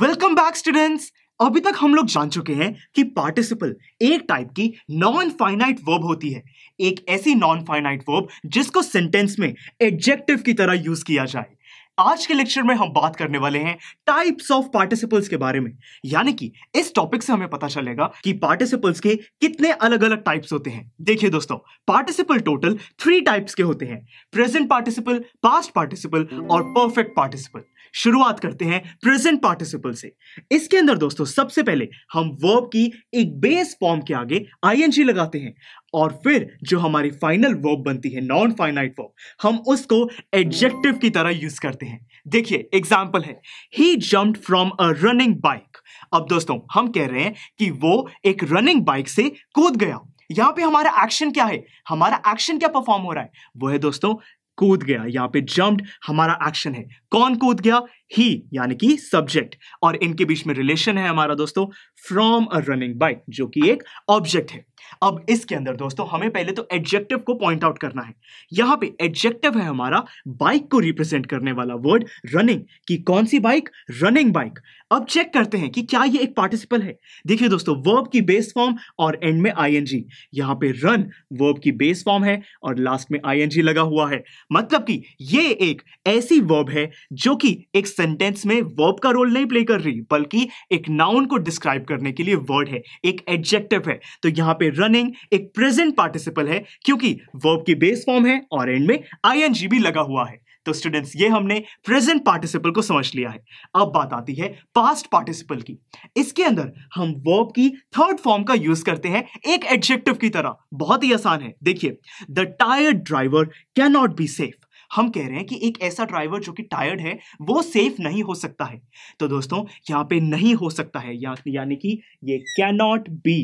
welcome back students अभी तक हम लोग जान चुके हैं कि पार्टिसिपल एक टाइप की नॉन फाइनाइट वर्ब होती है एक ऐसी नॉन फाइनाइट वर्ब जिसको सेंटेंस में एडजेक्टिव की तरह यूज किया जाए आज के लेक्चर में हम बात करने वाले हैं टाइप्स ऑफ पार्टिसिपल्स के बारे में यानी कि इस टॉपिक से हमें पता चलेगा कि पार्टिसिपल्स के कितने अलग अलग टाइप्स होते हैं देखिए दोस्तों पार्टिसिपल टोटल थ्री टाइप्स के होते हैं प्रेजेंट पार्टिसिपल पास्ट पार्टिसिपल और परफेक्ट पार्टिसिपल शुरुआत करते हैं प्रेजेंट पार्टिसिपल से इसके अंदर दोस्तों सबसे पहले हम वर्ब की एक बेस फॉर्म के आगे आईएनजी लगाते हैं और फिर जो हमारी फाइनल वर्ब बनती है नॉन फाइनाइट वर्ब हम उसको एडजेक्टिव की तरह यूज करते हैं देखिए एग्जाम्पल है he jump from a running bike अब दोस्तों हम कह रहे हैं कि वो एक रनिंग बाइक से कूद गया यहाँ पे हमारा एक्शन क्या है हमारा एक्शन क्या परफॉर्म हो रहा है वो है दोस्तों कूद गया यहाँ पे जम्प्ड हमारा एक्शन है कौन कूद गया ही यानी कि सब्जेक्ट और इनके बीच में रिलेशन है हमारा दोस्तों फ्रॉम अ रनिंग बाइक जो कि एक ऑब्जेक्ट है अब इसके अंदर दोस्तों हमें पहले तो एडजेक्टिव को पॉइंट आउट करना है यहां पे एडजेक्टिव है हमारा बाइक को रिप्रेजेंट करने वाला वर्ड रनिंग कि कौन सी बाइक रनिंग बाइक अब चेक करते हैं कि क्या ये एक पार्टिसिपल है देखिए दोस्तों वर्ब की बेस फॉर्म और एंड में आईएनजी यहां पे रन वर्ब की बेस फॉर्म है और लास्ट में आईएनजी लगा हुआ है मतलब कि ये एक ऐसी वर्ब है जो कि एक सेंटेंस में वर्ब का रोल नहीं प्ले कर रही बल्कि एक नाउन को डिस्क्राइब करने के लिए वर्ड है एक एडजेक्टिव है तो यहां पर रनिंग एक प्रेजेंट पार्टिसिपल है क्योंकि वर्ब की बेस फॉर्म है और एंड में आईएनजी भी लगा हुआ है तो स्टूडेंट्स ये हमने प्रेजेंट पार्टिसिपल को समझ लिया है अब बात आती है पास्ट पार्टिसिपल की इसके अंदर हम वर्ब की थर्ड फॉर्म का यूज करते हैं एक एडजेक्टिव की तरह बहुत ही आसान है देखिए the tired driver can not be safe हम कह रहे हैं कि एक ऐसा ड्राइवर जो कि टायर्ड है वो सेफ नहीं हो सकता है तो दोस्तों यहाँ पे नहीं हो सकता है या, यानी कि ये कैन नॉट बी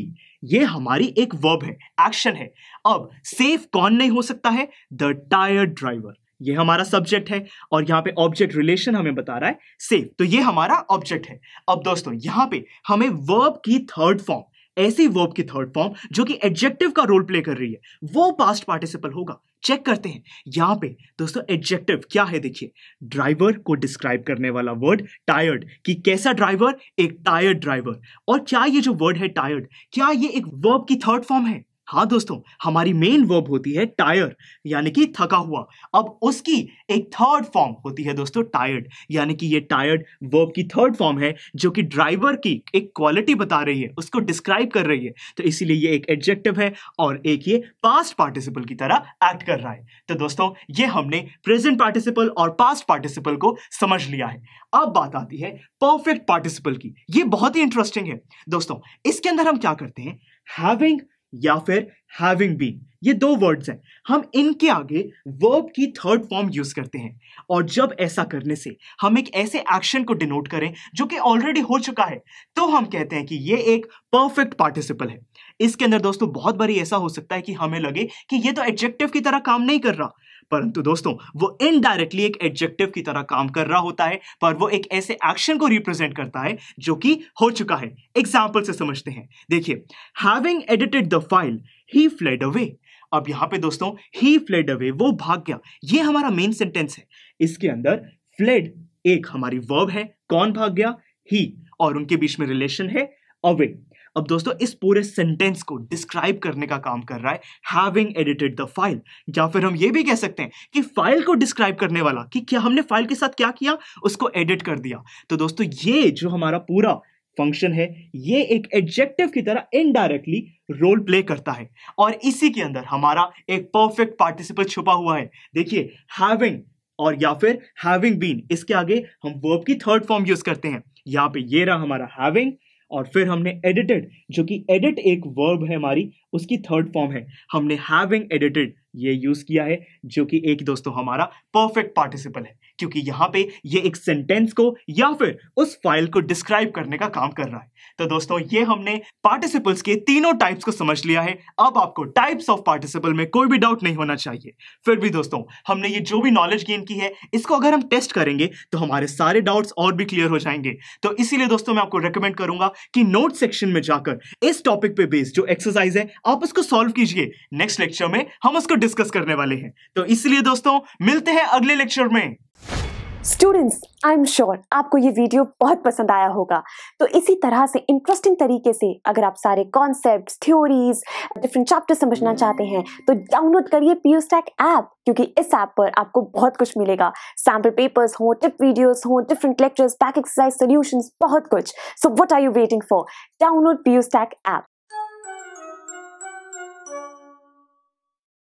ये हमारी एक वर्ब है एक्शन है अब सेफ कौन नहीं हो सकता है द टायर्ड ड्राइवर ये हमारा सब्जेक्ट है और यहाँ पे ऑब्जेक्ट रिलेशन हमें बता रहा है सेफ तो ये हमारा ऑब्जेक्ट है अब दोस्तों यहाँ पे हमें वर्ब की थर्ड फॉर्म ऐसी वर्ब की थर्ड फॉर्म जो कि एडजेक्टिव का रोल प्ले कर रही है वो पास्ट पार्टिसिपल होगा चेक करते हैं यहां पे दोस्तों एडजेक्टिव क्या है देखिए ड्राइवर को डिस्क्राइब करने वाला वर्ड टायर्ड कि कैसा ड्राइवर एक टायर्ड ड्राइवर और क्या ये जो वर्ड है टायर्ड क्या ये एक वर्ब की थर्ड फॉर्म है हाँ दोस्तों हमारी मेन वर्ब होती है टायर यानी कि थका हुआ अब उसकी एक थर्ड फॉर्म होती है दोस्तों टायर्ड यानी कि ये टायर्ड वर्ब की थर्ड फॉर्म है जो कि ड्राइवर की एक क्वालिटी बता रही है उसको डिस्क्राइब कर रही है तो इसीलिए ये एक एडजेक्टिव है और एक ये पास्ट पार्टिसिपल की तरह एक्ट कर रहा है तो दोस्तों ये हमने प्रेजेंट पार्टिसिपल और पास्ट पार्टिसिपल को समझ लिया है अब बात आती है परफेक्ट पार्टिसिपल की ये बहुत ही इंटरेस्टिंग है दोस्तों इसके अंदर हम क्या करते हैं हैविंग या फिर हैविंग बीन ये दो वर्ड्स हैं हम इनके आगे वर्ब की थर्ड फॉर्म यूज करते हैं और जब ऐसा करने से हम एक ऐसे एक्शन को डिनोट करें जो कि ऑलरेडी हो चुका है तो हम कहते हैं कि ये एक परफेक्ट पार्टिसिपल है इसके अंदर दोस्तों बहुत बारी ऐसा हो सकता है कि हमें लगे कि ये तो एडजेक्टिव की तरह काम नहीं कर रहा परंतु दोस्तों वो इनडायरेक्टली एक एडजेक्टिव की तरह काम कर रहा होता है पर वो एक ऐसे एक्शन को रिप्रेजेंट करता है जो कि हो चुका है एग्जाम्पल से समझते हैं देखिए having edited the file he fled away अब यहां पे दोस्तों ही फ्लेड अवे वो भाग गया ये हमारा मेन सेंटेंस है इसके अंदर फ्लेड एक हमारी वर्ब है कौन भाग गया ही और उनके बीच में रिलेशन है अवे अब दोस्तों इस पूरे सेंटेंस को डिस्क्राइब करने का काम कर रहा है एडिटेड द फाइल या फिर हम ये भी कह सकते हैं कि फाइल को डिस्क्राइब करने वाला कि क्या हमने फाइल के साथ क्या किया उसको एडिट कर दिया तो दोस्तों ये जो हमारा पूरा फंक्शन है ये एक एडजेक्टिव की तरह इनडायरेक्टली रोल प्ले करता है और इसी के अंदर हमारा एक परफेक्ट पार्टिसिपल छुपा हुआ है देखिए हैविंग और या फिर हैविंग बीन इसके आगे हम वर्ब की थर्ड फॉर्म यूज करते हैं यहाँ पे ये रहा हमारा हैविंग और फिर हमने एडिटेड जो कि एडिट एक वर्ब है हमारी उसकी थर्ड फॉर्म है हमने हैविंग एडिटेड ये यूज किया है जो कि एक दोस्तों हमारा परफेक्ट पार्टिसिपल है क्योंकि यहां पे ये एक सेंटेंस को या फिर उस फाइल को डिस्क्राइब करने का काम कर रहा है तो दोस्तों ये हमने पार्टिसिपल्स के तीनों टाइप्स को समझ लिया है अब आपको टाइप्स ऑफ पार्टिसिपल में कोई भी डाउट नहीं होना चाहिए फिर भी दोस्तों हमने ये जो भी नॉलेज गेन की है इसको अगर हम टेस्ट करेंगे तो हमारे सारे डाउट्स और भी क्लियर हो जाएंगे तो इसीलिए दोस्तों मैं आपको रिकमेंड करूंगा कि नोट सेक्शन में जाकर इस टॉपिक पे बेस्ड जो एक्सरसाइज है आप उसको सॉल्व कीजिए नेक्स्ट लेक्चर में हम उसको डिस्कस करने वाले हैं तो इसलिए दोस्तों मिलते हैं अगले लेक्चर में स्टूडेंट्स आई एम श्योर आपको ये वीडियो बहुत पसंद आया होगा तो इसी तरह से इंटरेस्टिंग तरीके से अगर आप सारे कॉन्सेप्ट थ्योरीज डिफरेंट चैप्टर समझना चाहते हैं तो डाउनलोड करिए पी स्टैक ऐप क्योंकि इस ऐप पर आपको बहुत कुछ मिलेगा सैम्पल पेपर्स हों टिप वीडियोस हों different lectures back exercise solution बहुत कुछ so what are you waiting for download P stack app